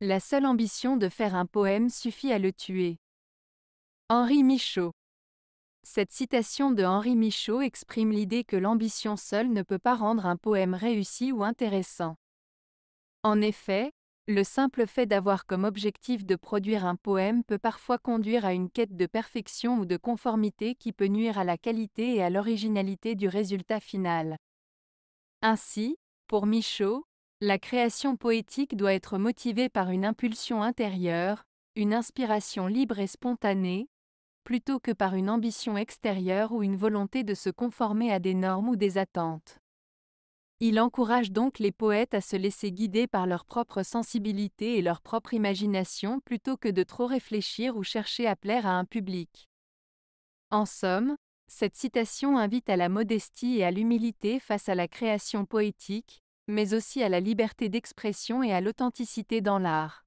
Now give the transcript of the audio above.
La seule ambition de faire un poème suffit à le tuer. Henri Michaud Cette citation de Henri Michaud exprime l'idée que l'ambition seule ne peut pas rendre un poème réussi ou intéressant. En effet, le simple fait d'avoir comme objectif de produire un poème peut parfois conduire à une quête de perfection ou de conformité qui peut nuire à la qualité et à l'originalité du résultat final. Ainsi, pour Michaud, la création poétique doit être motivée par une impulsion intérieure, une inspiration libre et spontanée, plutôt que par une ambition extérieure ou une volonté de se conformer à des normes ou des attentes. Il encourage donc les poètes à se laisser guider par leur propre sensibilité et leur propre imagination plutôt que de trop réfléchir ou chercher à plaire à un public. En somme, cette citation invite à la modestie et à l'humilité face à la création poétique, mais aussi à la liberté d'expression et à l'authenticité dans l'art.